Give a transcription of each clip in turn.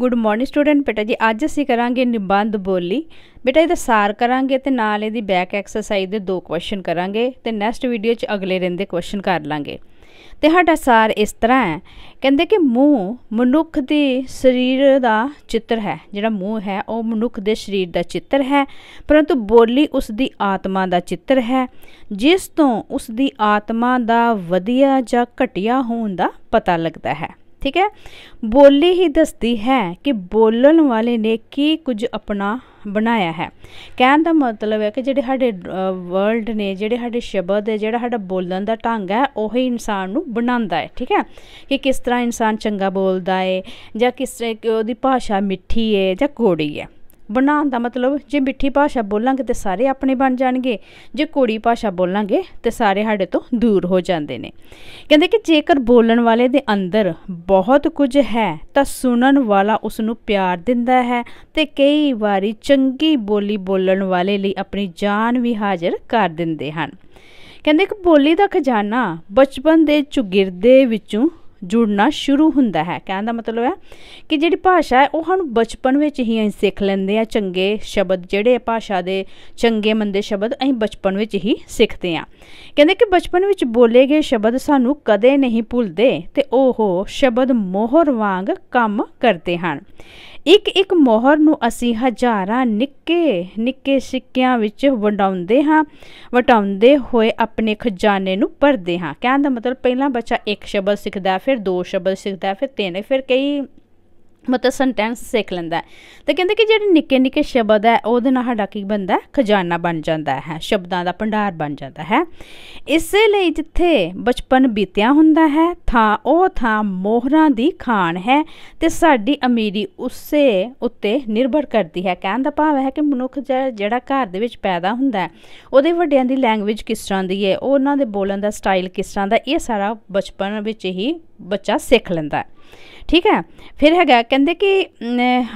good morning student ਬੇਟਾ ਜੀ ਅੱਜ ਅਸੀਂ ਕਰਾਂਗੇ ਨਿਬੰਧ ਬੋਲੀ ਬੇਟਾ ਇਹਦਾ ਸਾਰ ਕਰਾਂਗੇ ਤੇ ਨਾਲ ਇਹਦੀ ਬੈਕ ਐਕਸਰਸਾਈਜ਼ ਦੇ ਦੋ ਕੁਐਸਚਨ ਕਰਾਂਗੇ ਤੇ ਨੈਕਸਟ ਵੀਡੀਓ 'ਚ ਅਗਲੇ ਰਹਿੰਦੇ ਕੁਐਸਚਨ ਕਰ ਲਾਂਗੇ ਤੇ ਸਾਡਾ ਸਾਰ ਇਸ ਤਰ੍ਹਾਂ ਹੈ ਕਹਿੰਦੇ ਕਿ ਮੂੰਹ ਮਨੁੱਖ ਦੇ ਸਰੀਰ ਦਾ ਚਿੱਤਰ ਹੈ ਜਿਹੜਾ ਮੂੰਹ ਹੈ ਉਹ ਮਨੁੱਖ ਦੇ ਸਰੀਰ ਦਾ ਚਿੱਤਰ ਹੈ ਪਰੰਤੂ ਬੋਲੀ ਉਸ ਦੀ ਆਤਮਾ ਦਾ ਚਿੱਤਰ ਹੈ ਜਿਸ ਤੋਂ ਉਸ ਦੀ ਆਤਮਾ ਦਾ ਵਧੀਆ ਜਾਂ ਘਟਿਆ ਹੋਣ ਦਾ ਪਤਾ ਲੱਗਦਾ ਹੈ ਠੀਕ ਹੈ ਬੋਲੀ ਹੀ ਦੱਸਦੀ ਹੈ ਕਿ ਬੋਲਣ ਵਾਲੇ ਨੇ ਕੀ ਕੁਝ ਆਪਣਾ ਬਣਾਇਆ ਹੈ ਕਹਿਣ ਦਾ ਮਤਲਬ ਹੈ ਕਿ ਜਿਹੜੇ ਸਾਡੇ ਵਰਲਡ ਨੇ ਜਿਹੜੇ ਸਾਡੇ ਸ਼ਬਦ ਹੈ ਜਿਹੜਾ ਸਾਡਾ ਬੋਲਣ ਦਾ ਢੰਗ ਹੈ ਉਹ ਹੀ ਇਨਸਾਨ ਨੂੰ ਬਣਾਉਂਦਾ ਹੈ ਠੀਕ ਹੈ ਕਿ ਕਿਸ ਤਰ੍ਹਾਂ ਇਨਸਾਨ ਚੰਗਾ ਬੋਲਦਾ ਹੈ ਜਾਂ ਕਿਸ ਤਰ੍ਹਾਂ ਉਹਦੀ ਭਾਸ਼ਾ ਮਿੱਠੀ ਹੈ ਜਾਂ ਕੋੜੀ ਹੈ ਬਣਾਉਣ ਦਾ ਮਤਲਬ ਜੇ ਮਿੱਠੀ ਭਾਸ਼ਾ ਬੋਲਾਂਗੇ ਤੇ ਸਾਰੇ ਆਪਣੇ ਬਣ ਜਾਣਗੇ ਜੇ ਕੋੜੀ ਭਾਸ਼ਾ ਬੋਲਾਂਗੇ ਤੇ ਸਾਰੇ ਸਾਡੇ ਤੋਂ ਦੂਰ ਹੋ ਜਾਂਦੇ ਨੇ ਕਹਿੰਦੇ ਕਿ ਜੇਕਰ ਬੋਲਣ ਵਾਲੇ ਦੇ ਅੰਦਰ ਬਹੁਤ ਕੁਝ ਹੈ ਤਾਂ ਸੁਣਨ ਵਾਲਾ ਉਸ ਨੂੰ ਪਿਆਰ ਦਿੰਦਾ ਹੈ ਤੇ ਕਈ ਵਾਰੀ ਚੰਗੀ ਬੋਲੀ ਬੋਲਣ ਵਾਲੇ ਲਈ ਆਪਣੀ ਜਾਨ ਵੀ ਹਾਜ਼ਰ ਕਰ ਦਿੰਦੇ ਹਨ ਕਹਿੰਦੇ ਕਿ ਬੋਲੀ ਦਾ ਖਜ਼ਾਨਾ ਬਚਪਨ ਦੇ ਚੁਗਿਰਦੇ ਵਿੱਚੋਂ ਜੁੜਨਾ ਸ਼ੁਰੂ ਹੁੰਦਾ ਹੈ ਕਹਿਣ ਦਾ ਮਤਲਬ ਹੈ ਕਿ ਜਿਹੜੀ ਭਾਸ਼ਾ ਹੈ ਉਹ ਸਾਨੂੰ ਬਚਪਨ ਵਿੱਚ ਹੀ ਅਸੀਂ ਸਿੱਖ ਲੈਂਦੇ ਆ ਚੰਗੇ ਸ਼ਬਦ ਜਿਹੜੇ ਭਾਸ਼ਾ ਦੇ ਚੰਗੇ ਮੰਦੇ ਸ਼ਬਦ ਅਸੀਂ ਬਚਪਨ ਵਿੱਚ ਹੀ ਸਿੱਖਦੇ ਆ ਕਹਿੰਦੇ ਕਿ ਬਚਪਨ ਵਿੱਚ ਬੋਲੇ ਗਏ ਸ਼ਬਦ ਸਾਨੂੰ ਕਦੇ ਨਹੀਂ ਭੁੱਲਦੇ ਤੇ ਉਹ ਸ਼ਬਦ ਮੋਹਰ ਵਾਂਗ ਕੰਮ ਕਰਦੇ ਹਨ ਇੱਕ ਇੱਕ ਮੋਹਰ ਨੂੰ ਅਸੀਂ ਹਜ਼ਾਰਾਂ ਨਿੱਕੇ ਨਿੱਕੇ ਸਿੱਕਿਆਂ ਵਿੱਚ ਵੰਡਾਉਂਦੇ ਹਾਂ ਵਟਾਉਂਦੇ ਹੋਏ ਆਪਣੇ ਖਜ਼ਾਨੇ ਨੂੰ ਭਰਦੇ ਹਾਂ ਕਹਿਣ ਦਾ ਮਤਲਬ ਪਹਿਲਾਂ ਬੱਚਾ ਇੱਕ ਸ਼ਬਦ ਸਿੱਖਦਾ ਫਿਰ ਦੋ ਸ਼ਬਦ ਸਿੱਖਦਾ ਫਿਰ ਤਿੰਨ ਫਿਰ ਕਈ ਮਤਲਬ ਸੈਂਟੈਂਸ ਸਿੱਖ ਲੈਂਦਾ ਤੇ ਕਹਿੰਦੇ ਕਿ ਜਿਹੜੇ ਨਿੱਕੇ ਨਿੱਕੇ ਸ਼ਬਦ ਹੈ ਉਹਦੇ ਨਾਲ ਸਾਡਾ ਕੀ ਬੰਦਾ ਖਜ਼ਾਨਾ ਬਣ ਜਾਂਦਾ ਹੈ ਸ਼ਬਦਾਂ ਦਾ ਭੰਡਾਰ ਬਣ ਜਾਂਦਾ ਹੈ ਇਸੇ ਲਈ ਜਿੱਥੇ ਬਚਪਨ ਬੀਤਿਆ ਹੁੰਦਾ ਹੈ ਥਾਂ ਉਹ ਥਾਂ ਮੋਹਰਾਂ ਦੀ ਖਾਨ ਹੈ ਤੇ ਸਾਡੀ ਅਮੀਰੀ ਉਸੇ ਉੱਤੇ ਨਿਰਭਰ ਕਰਦੀ ਹੈ ਕਹਿਣ ਦਾ ਭਾਵ ਹੈ ਕਿ ਮਨੁੱਖ ਜਿਹੜਾ ਘਰ ਦੇ ਵਿੱਚ ਪੈਦਾ ਹੁੰਦਾ ਹੈ ਉਹਦੇ ਵੱਡਿਆਂ ਦੀ ਲੈਂਗੁਏਜ ਕਿਸ ਤਰ੍ਹਾਂ ਦੀ ਹੈ ਉਹਨਾਂ ਦੇ ਬੋਲਣ ਦਾ ਸਟਾਈਲ ਕਿਸ ਤਰ੍ਹਾਂ ਦਾ ਇਹ ਸਾਰਾ ਬਚਪਨ ਵਿੱਚ ਹੀ ਬੱਚਾ ਸਿੱਖ ਲੈਂਦਾ ਹੈ ਠੀਕ ਹੈ ਫਿਰ ਹੈਗਾ ਕਹਿੰਦੇ ਕਿ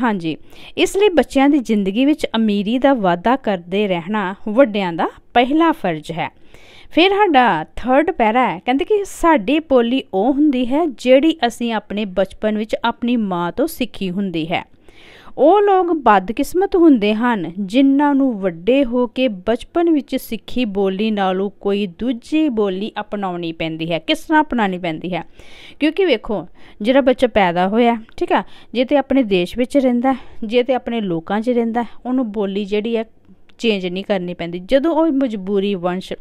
ਹਾਂਜੀ ਇਸ ਲਈ ਬੱਚਿਆਂ ਦੀ ਜ਼ਿੰਦਗੀ ਵਿੱਚ ਅਮੀਰੀ ਦਾ ਵਾਅਦਾ ਕਰਦੇ ਰਹਿਣਾ ਵੱਡਿਆਂ ਦਾ ਪਹਿਲਾ ਫਰਜ਼ ਹੈ ਫਿਰ ਸਾਡਾ ਥਰਡ ਪੈਰਾ ਹੈ ਕਹਿੰਦੇ ਕਿ ਸਾਡੀ ਬੋਲੀ ਉਹ ਹੁੰਦੀ ਹੈ ਜਿਹੜੀ ਅਸੀਂ ਆਪਣੇ ਬਚਪਨ ਵਿੱਚ ਆਪਣੀ ਮਾਂ ਤੋਂ ਸਿੱਖੀ ਹੁੰਦੀ ਹੈ ਉਹ ਲੋਕ ਬਦਕਿਸਮਤ ਹੁੰਦੇ ਹਨ ਜਿਨ੍ਹਾਂ ਨੂੰ ਵੱਡੇ ਹੋ ਕੇ ਬਚਪਨ ਵਿੱਚ ਸਿੱਖੀ ਬੋਲੀ ਨਾਲੋਂ ਕੋਈ ਦੂਜੀ ਬੋਲੀ ਅਪਣਾਉਣੀ ਪੈਂਦੀ ਹੈ ਕਿਸ ਤਰ੍ਹਾਂ ਅਪਣਾਉਣੀ ਪੈਂਦੀ ਹੈ ਕਿਉਂਕਿ ਵੇਖੋ ਜਿਹੜਾ ਬੱਚਾ ਪੈਦਾ ਹੋਇਆ ਠੀਕ ਆ ਜੇ ਤੇ ਆਪਣੇ ਦੇਸ਼ ਵਿੱਚ ਰਹਿੰਦਾ ਜੇ ਤੇ ਆਪਣੇ ਲੋਕਾਂ 'ਚ ਰਹਿੰਦਾ ਉਹਨੂੰ ਬੋਲੀ ਜਿਹੜੀ ਹੈ ਚੇਂਜ ਨਹੀਂ ਕਰਨੀ ਪੈਂਦੀ ਜਦੋਂ ਉਹ ਮਜਬੂਰੀ ਵੰਸ਼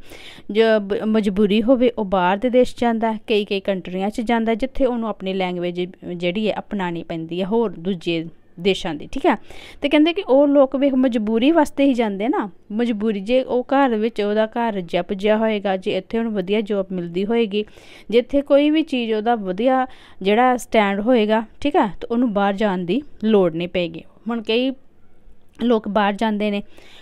ਜੋ ਮਜਬੂਰੀ ਹੋਵੇ ਉਹ ਬਾਹਰ ਦੇ ਦੇਸ਼ ਜਾਂਦਾ ਕਈ ਕਈ ਕੰਟਰੀਆਂ 'ਚ ਜਾਂਦਾ ਜਿੱਥੇ ਉਹਨੂੰ ਆਪਣੀ ਲੈਂਗੁਏਜ ਜਿਹੜੀ ਹੈ ਅਪਣਾਣੀ ਪੈਂਦੀ ਹੈ ਹੋਰ ਦੂਜੇ ਦੇਸ਼ਾਂ ਦੀ ਠੀਕ ਹੈ ਤੇ ਕਹਿੰਦੇ ਕਿ ਉਹ ਲੋਕ ਵੇਖ ਮਜਬੂਰੀ ਵਾਸਤੇ ਹੀ ਜਾਂਦੇ ਨਾ ਮਜਬੂਰੀ ਜੇ ਉਹ ਘਰ ਵਿੱਚ ਉਹਦਾ ਘਰ ਜਪ ਜਿਆ ਹੋਏਗਾ ਜੇ ਇੱਥੇ ਉਹਨੂੰ ਵਧੀਆ ਜੋਬ ਮਿਲਦੀ ਹੋਏਗੀ ਜਿੱਥੇ ਕੋਈ ਵੀ ਚੀਜ਼ ਉਹਦਾ ਵਧੀਆ ਜਿਹੜਾ ਸਟੈਂਡ ਹੋਏਗਾ ਠੀਕ ਹੈ ਤੇ ਉਹਨੂੰ ਬਾਹਰ ਜਾਣ ਦੀ ਲੋੜ ਨਹੀਂ ਪੈਗੀ ਹੁਣ ਕਈ ਲੋਕ ਬਾਹਰ ਜਾਂਦੇ ਨੇ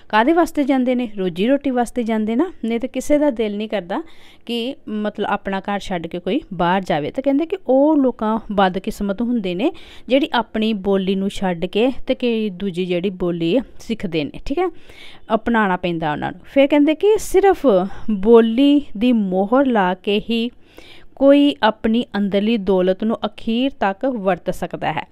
ਕਾਦੇ ਵਾਸਤੇ ਜਾਂਦੇ ਨੇ ਰੋਜੀ ਰੋਟੀ ਵਾਸਤੇ ਜਾਂਦੇ ਨਾ ਨਹੀਂ ਤਾਂ ਕਿਸੇ ਦਾ ਦਿਲ ਨਹੀਂ ਕਰਦਾ ਕਿ ਮਤਲਬ ਆਪਣਾ ਘਰ ਛੱਡ ਕੇ ਕੋਈ ਬਾਹਰ ਜਾਵੇ ਤਾਂ ਕਹਿੰਦੇ ਕਿ ਉਹ ਲੋਕਾਂ ਬਦ ਕਿਸਮਤ ਹੁੰਦੇ ਨੇ ਜਿਹੜੀ ਆਪਣੀ ਬੋਲੀ ਨੂੰ ਛੱਡ ਕੇ ਤੇ ਕਿ ਦੂਜੀ ਜਿਹੜੀ ਬੋਲੀ ਸਿੱਖਦੇ ਨੇ ਠੀਕ ਹੈ ਅਪਣਾਉਣਾ ਪੈਂਦਾ ਉਹਨਾਂ ਨੂੰ ਫਿਰ ਕਹਿੰਦੇ ਕਿ ਸਿਰਫ ਬੋਲੀ ਦੀ ਮੋਹਰ ਲਾ ਕੇ ਹੀ ਕੋਈ ਆਪਣੀ ਅੰਦਰਲੀ ਦੌਲਤ ਨੂੰ ਅਖੀਰ ਤੱਕ ਵਰਤ ਸਕਦਾ ਹੈ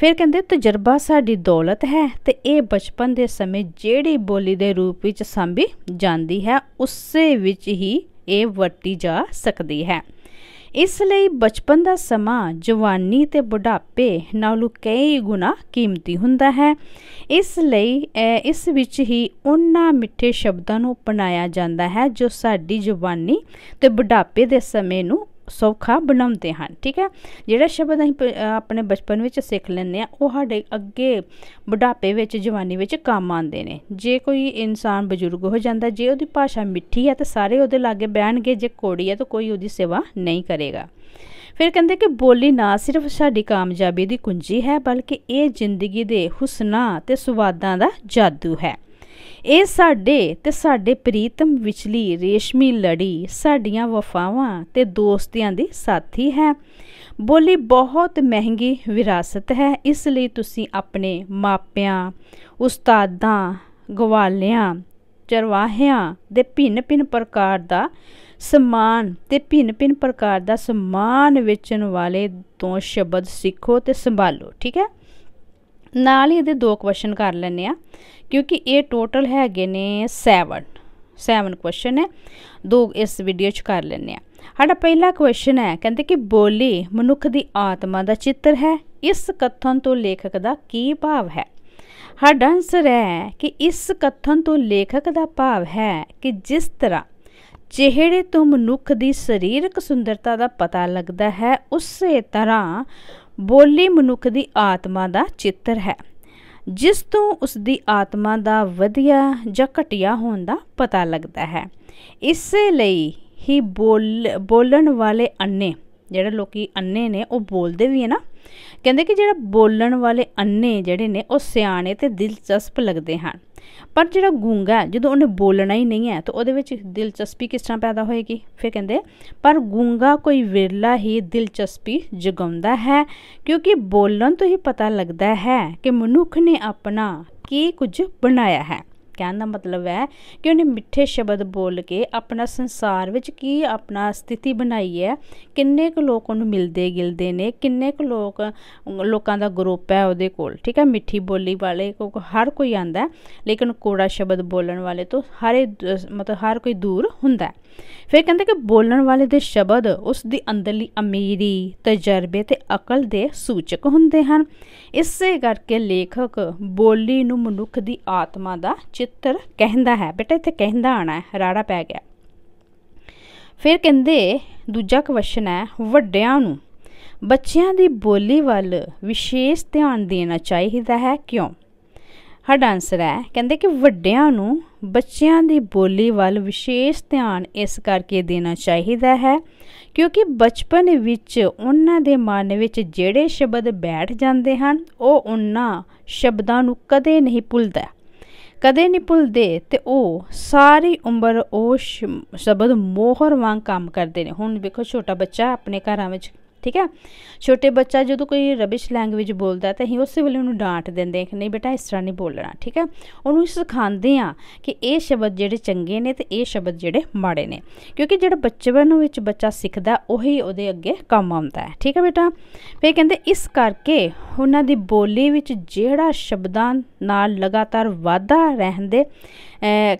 ਫਿਰ ਕਹਿੰਦੇ ਤਜਰਬਾ ਸਾਡੀ ਦੌਲਤ ਹੈ ਤੇ ਇਹ ਬਚਪਨ ਦੇ ਸਮੇਂ ਜਿਹੜੀ ਬੋਲੀ ਦੇ ਰੂਪ ਵਿੱਚ ਸੰਭੀ ਜਾਂਦੀ ਹੈ ਉਸੇ ਵਿੱਚ ਹੀ ਇਹ ਵਰਤੀ ਜਾ ਸਕਦੀ ਹੈ ਇਸ ਲਈ ਬਚਪਨ ਦਾ ਸਮਾਂ ਜਵਾਨੀ ਤੇ ਬੁਢਾਪੇ ਨਾਲੋਂ ਕਈ ਗੁਣਾ ਕੀਮਤੀ ਹੁੰਦਾ ਹੈ ਇਸ ਲਈ ਇਸ ਵਿੱਚ ਹੀ ਉਹਨਾਂ ਮਿੱਠੇ ਸ਼ਬਦਾਂ ਨੂੰ ਅਪਣਾਇਆ ਜਾਂਦਾ ਹੈ ਜੋ ਸਾਡੀ ਜਵਾਨੀ ਤੇ ਬੁਢਾਪੇ ਦੇ ਸਮੇਂ ਨੂੰ ਸੌਖਾ ਬਣਾਉਂਦੇ ਹਨ ਠੀਕ ਹੈ ਜਿਹੜਾ ਸ਼ਬਦ ਅਸੀਂ ਆਪਣੇ ਬਚਪਨ ਵਿੱਚ ਸਿੱਖ ਲੈਂਦੇ ਆ ਉਹ ਸਾਡੇ ਅੱਗੇ ਬੁਢਾਪੇ ਵਿੱਚ ਜਵਾਨੀ ਵਿੱਚ ਕੰਮ ਆਉਂਦੇ ਨੇ ਜੇ ਕੋਈ ਇਨਸਾਨ ਬਜ਼ੁਰਗ ਹੋ ਜਾਂਦਾ ਜੇ ਉਹਦੀ ਭਾਸ਼ਾ ਮਿੱਠੀ ਹੈ ਤਾਂ ਸਾਰੇ ਉਹਦੇ ਲਾਗੇ ਬਹਿਣਗੇ ਜੇ ਕੋੜੀ ਹੈ ਤਾਂ ਕੋਈ ਉਹਦੀ ਸੇਵਾ ਨਹੀਂ ਕਰੇਗਾ ਫਿਰ ਕਹਿੰਦੇ ਕਿ ਬੋਲੀ ਨਾ ਸਿਰਫ ਸਾਡੀ ਕਾਮਯਾਬੀ ਦੀ ਕੁੰਜੀ ਹੈ ਬਲਕਿ ਇਹ ਜ਼ਿੰਦਗੀ ਦੇ ਹੁਸਨਾ ਤੇ ਸੁਵਾਦਾਂ ਦਾ ਜਾਦੂ ਹੈ ਇਹ ਸਾਡੇ ਤੇ ਸਾਡੇ ਪ੍ਰੀਤਮ ਵਿਚਲੀ ਰੇਸ਼ਮੀ ਲੜੀ ਸਾਡੀਆਂ ਵਫਾਵਾਂ ਤੇ ਦੋਸਤੀਆਂ ਦੀ ਸਾਥੀ ਹੈ ਬੋਲੀ ਬਹੁਤ ਮਹਿੰਗੀ ਵਿਰਾਸਤ ਹੈ ਇਸ ਲਈ ਤੁਸੀਂ ਆਪਣੇ ਮਾਪਿਆਂ ਉਸਤਾਦਾਂ ਗਵਾਲਿਆਂ ਚਰਵਾਹਿਆਂ ਦੇ ਭਿੰਨ-ਭਿੰਨ ਪ੍ਰਕਾਰ ਦਾ ਸਮਾਨ ਤੇ ਭਿੰਨ-ਭਿੰਨ ਪ੍ਰਕਾਰ ਦਾ ਸਮਾਨ ਵੇਚਣ ਵਾਲੇ ਤੋਂ ਸ਼ਬਦ ਸਿੱਖੋ ਤੇ ਸੰਭਾਲੋ ਠੀਕ ਹੈ ਨਾਲ ਹੀ ਇਹਦੇ ਦੋ ਕੁਐਸਚਨ ਕਰ ਲੈਣੇ ਆ ਕਿਉਂਕਿ ਇਹ ਟੋਟਲ ਹੈਗੇ ਨੇ 7 7 ਕੁਐਸਚਨ ਹੈ ਦੋ ਇਸ ਵੀਡੀਓ 'ਚ ਕਰ ਲੈਣੇ ਆ ਸਾਡਾ ਪਹਿਲਾ ਕੁਐਸਚਨ ਹੈ ਕਹਿੰਦੇ ਕਿ ਬੋਲੀ ਮਨੁੱਖ ਦੀ ਆਤਮਾ ਦਾ ਚਿੱਤਰ ਹੈ ਇਸ ਕਥਨ ਤੋਂ ਲੇਖਕ ਦਾ ਕੀ ਭਾਵ ਹੈ ਸਾਡਾ ਆਨਸਰ ਹੈ ਕਿ ਇਸ ਕਥਨ ਤੋਂ ਲੇਖਕ ਦਾ ਭਾਵ ਹੈ ਕਿ ਜਿਸ ਤਰ੍ਹਾਂ ਜਿਹੜੇ ਤੋਂ ਮਨੁੱਖ ਦੀ ਸਰੀਰਕ ਸੁੰਦਰਤਾ ਦਾ ਪਤਾ ਲੱਗਦਾ ਹੈ ਉਸੇ ਤਰ੍ਹਾਂ ਬੋਲੀ ਮਨੁੱਖ ਦੀ ਆਤਮਾ ਦਾ ਚਿੱਤਰ ਹੈ ਜਿਸ ਤੋਂ ਉਸ ਦੀ ਆਤਮਾ ਦਾ ਵਧੀਆ ਜਾਂ ਘਟਿਆ ਹੋਣ ਦਾ ਪਤਾ ਲੱਗਦਾ ਹੈ ਇਸੇ ਲਈ ਹੀ ਬੋਲ ਬੋਲਣ ਵਾਲੇ ਅੰਨੇ ਜਿਹੜੇ ਲੋਕੀ ਅੰਨੇ ਨੇ ਉਹ ਬੋਲਦੇ ਵੀ ਹੈ ਨਾ ਕਹਿੰਦੇ ਕਿ ਜਿਹੜਾ ਬੋਲਣ ਵਾਲੇ ਅੰਨੇ ਜਿਹੜੇ ਨੇ ਉਹ ਸਿਆਣੇ ਤੇ ਦਿਲਚਸਪ ਲੱਗਦੇ ਹਨ ਪਰ ਜਿਹੜਾ ਗੂੰਗਾ ਜਦੋਂ ਉਹਨੇ ਬੋਲਣਾ ਹੀ ਨਹੀਂ ਹੈ ਤਾਂ ਉਹਦੇ ਵਿੱਚ ਦਿਲਚਸਪੀ ਕਿਸ ਤਰ੍ਹਾਂ ਪੈਦਾ ਹੋਏਗੀ ਫਿਰ ਕਹਿੰਦੇ ਪਰ ਗੂੰਗਾ ਕੋਈ ਵਿਰਲਾ ਹੀ ਦਿਲਚਸਪੀ ਜਗਾਉਂਦਾ ਹੈ ਕਿਉਂਕਿ ਬੋਲਣ ਤੋਂ ਹੀ ਪਤਾ ਲੱਗਦਾ ਹੈ ਕਿ ਮਨੁੱਖ ਨੇ ਆਪਣਾ ਕੀ ਕੁਝ ਬਣਾਇਆ ਹੈ ਕਹਿਣ ਦਾ ਮਤਲਬ ਹੈ ਕਿ ਉਹਨੇ ਮਿੱਠੇ ਸ਼ਬਦ ਬੋਲ ਕੇ ਆਪਣਾ ਸੰਸਾਰ ਵਿੱਚ ਕੀ ਆਪਣਾ ਸਥਿਤੀ ਬਣਾਈ ਹੈ ਕਿੰਨੇ ਕੁ ਲੋਕ ਉਹਨੂੰ ਮਿਲਦੇ ਗਿਲਦੇ ਨੇ ਕਿੰਨੇ ਕੁ ਲੋਕ ਲੋਕਾਂ ਦਾ ਗਰੁੱਪ ਹੈ ਉਹਦੇ ਕੋਲ ਠੀਕ ਹੈ ਮਿੱਠੀ ਬੋਲੀ ਵਾਲੇ ਕੋ ਹਰ ਕੋਈ ਆਂਦਾ ਲੇਕਿਨ ਕੋੜਾ ਸ਼ਬਦ ਬੋਲਣ ਵਾਲੇ ਤੋਂ ਹਰੇ ਮਤਲਬ ਹਰ ਕੋਈ ਦੂਰ ਹੁੰਦਾ ਫਿਰ ਕਹਿੰਦੇ ਕਿ ਬੋਲਣ ਵਾਲੇ ਦੇ ਸ਼ਬਦ ਉਸ ਦੀ ਅੰਦਰਲੀ ਅਮੀਰੀ ਤਜਰਬੇ ਤੇ ਅਕਲ ਦੇ ਸੂਚਕ ਹੁੰਦੇ ਹਨ ਇਸੇ ਕਰਕੇ ਲੇਖਕ ਬੋਲੀ ਨੂੰ ਮਨੁੱਖ ਦੀ ਆਤਮਾ ਦਾ ਚਿੱਤਰ ਕਹਿੰਦਾ ਹੈ ਬੇਟਾ ਇੱਥੇ ਕਹਿੰਦਾ ਆਣਾ ਹੈ ਰਾੜਾ ਪੈ ਗਿਆ ਫਿਰ ਕਹਿੰਦੇ ਦੂਜਾ ਕੁਐਸਚਨ ਹੈ ਵੱਡਿਆਂ ਨੂੰ ਬੱਚਿਆਂ ਦੀ ਬੋਲੀ ਵੱਲ ਵਿਸ਼ੇਸ਼ ਧਿਆਨ ਦੇਣਾ ਚਾਹੀਦਾ ਹੈ ਕਿਉਂ ਸਾਡਾ ਆਨਸਰ ਹੈ ਕਹਿੰਦੇ ਕਿ ਵੱਡਿਆਂ ਨੂੰ ਬੱਚਿਆਂ ਦੀ ਬੋਲੀ ਵੱਲ ਵਿਸ਼ੇਸ਼ ਧਿਆਨ ਇਸ ਕਰਕੇ ਦੇਣਾ ਚਾਹੀਦਾ ਹੈ ਕਿਉਂਕਿ ਬਚਪਨ ਵਿੱਚ ਉਹਨਾਂ ਦੇ ਮਨ ਵਿੱਚ ਜਿਹੜੇ ਸ਼ਬਦ ਬੈਠ ਜਾਂਦੇ ਹਨ ਉਹ ਉਹਨਾਂ ਸ਼ਬਦਾਂ ਨੂੰ ਕਦੇ ਨਹੀਂ ਭੁੱਲਦਾ ਕਦੇ ਨਹੀਂ ਭੁੱਲਦੇ ਤੇ ਉਹ ਸਾਰੀ ਉਮਰ ਉਹ ਸ਼ਬਦ ਮੋਹਰ ਵਾਂਗ ਕੰਮ ਕਰਦੇ ਨੇ ਹੁਣ ਵੇਖੋ ਛੋਟਾ ਬੱਚਾ ਆਪਣੇ ਘਰਾਂ ਵਿੱਚ ਠੀਕ ਹੈ ਛੋਟੇ ਬੱਚਾ ਜਦੋਂ ਕੋਈ ਰਬਿਸ਼ ਲੈਂਗੁਏਜ ਬੋਲਦਾ ਤਾਂ ਹੀ ਉਸੇ ਵੇਲੇ ਉਹਨੂੰ ਡਾਂਟ ਦਿੰਦੇ ਹਾਂ ਕਿ ਨਹੀਂ ਬੇਟਾ ਇਸ ਤਰ੍ਹਾਂ ਨਹੀਂ ਬੋਲਣਾ ਠੀਕ ਹੈ ਉਹਨੂੰ ਸਿਖਾਉਂਦੇ ਆ ਕਿ ਇਹ ਸ਼ਬਦ ਜਿਹੜੇ ਚੰਗੇ ਨੇ ਤੇ ਇਹ ਸ਼ਬਦ ਜਿਹੜੇ ਮਾੜੇ ਨੇ ਕਿਉਂਕਿ ਜਿਹੜਾ ਬਚਪਨ ਵਿੱਚ ਬੱਚਾ ਸਿੱਖਦਾ ਉਹੀ ਉਹਦੇ ਅੱਗੇ ਕੰਮ ਆਉਂਦਾ ਹੈ ਠੀਕ ਹੈ ਬੇਟਾ ਫਿਰ ਕਹਿੰਦੇ ਇਸ ਕਰਕੇ ਉਹਨਾਂ ਦੀ ਬੋਲੀ ਵਿੱਚ ਜਿਹੜਾ ਸ਼ਬਦਾਂ ਨਾਲ ਲਗਾਤਾਰ ਵਾਧਾ ਰਹਿੰਦੇ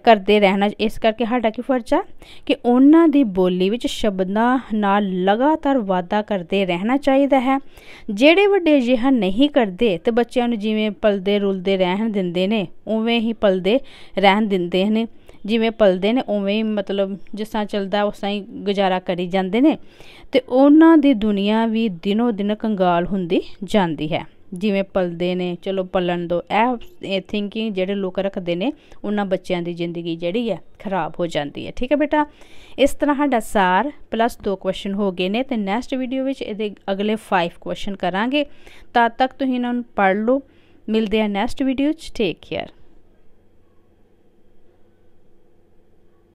ਕਰਦੇ ਰਹਿਣਾ ਇਸ ਕਰਕੇ ਸਾਡਾ ਕੀ ਫਰਜ਼ ਆ ਕਿ ਉਹਨਾਂ ਦੀ ਬੋਲੀ ਵਿੱਚ ਸ਼ਬਦਾਂ ਨਾਲ ਲਗਾਤਾਰ ਵਾਧਾ ਕਰਦੇ ਤੇ ਰਹਿਣਾ ਚਾਹੀਦਾ ਹੈ ਜਿਹੜੇ ਵੱਡੇ ਜਿਹਾ ਨਹੀਂ ਕਰਦੇ ਤੇ ਬੱਚਿਆਂ ਨੂੰ ਜਿਵੇਂ ਪਲਦੇ ਰੁਲਦੇ ਰਹਿਣ ਦਿੰਦੇ ਨੇ ਉਵੇਂ ਹੀ ਪਲਦੇ ਰਹਿਣ ਦਿੰਦੇ ਨੇ ਜਿਵੇਂ ਪਲਦੇ ਨੇ ਉਵੇਂ ਹੀ ਮਤਲਬ ਜਿਸ ਤਰ੍ਹਾਂ ਚੱਲਦਾ ਉਸ ਤਰ੍ਹਾਂ ਹੀ ਗੁਜ਼ਾਰਾ ਕਰੀ ਜਾਂਦੇ ਨੇ ਤੇ ਉਹਨਾਂ ਦੀ ਦੁਨੀਆ ਵੀ ਦਿਨੋ ਦਿਨ ਕੰਗਾਲ ਹੁੰਦੀ ਜਾਂਦੀ ਹੈ ਜਿਵੇਂ ਪਲਦੇ ਨੇ ਚਲੋ ਪਲਣ ਦੋ ਇਹ ਥਿੰਕਿੰਗ ਜਿਹੜੇ ਲੋਕ ਰੱਖਦੇ ਨੇ ਉਹਨਾਂ ਬੱਚਿਆਂ ਦੀ ਜ਼ਿੰਦਗੀ ਜਿਹੜੀ ਹੈ ਖਰਾਬ ਹੋ ਜਾਂਦੀ ਹੈ ਠੀਕ ਹੈ ਬੇਟਾ ਇਸ ਤਰ੍ਹਾਂ ਸਾਡਾ ਸਾਰ ਪਲੱਸ ਦੋ ਕੁਐਸਚਨ ਹੋ ਗਏ ਨੇ ਤੇ ਨੈਕਸਟ ਵੀਡੀਓ ਵਿੱਚ ਇਹਦੇ ਅਗਲੇ 5 ਕੁਐਸਚਨ ਕਰਾਂਗੇ ਤਦ ਤੱਕ ਤੁਸੀਂ ਇਹਨਾਂ ਨੂੰ ਪੜ੍ਹ ਲਓ ਮਿਲਦੇ ਆ ਨੈਕਸਟ ਵੀਡੀਓ 'ਚ ਟੇਕ ਕੇਅਰ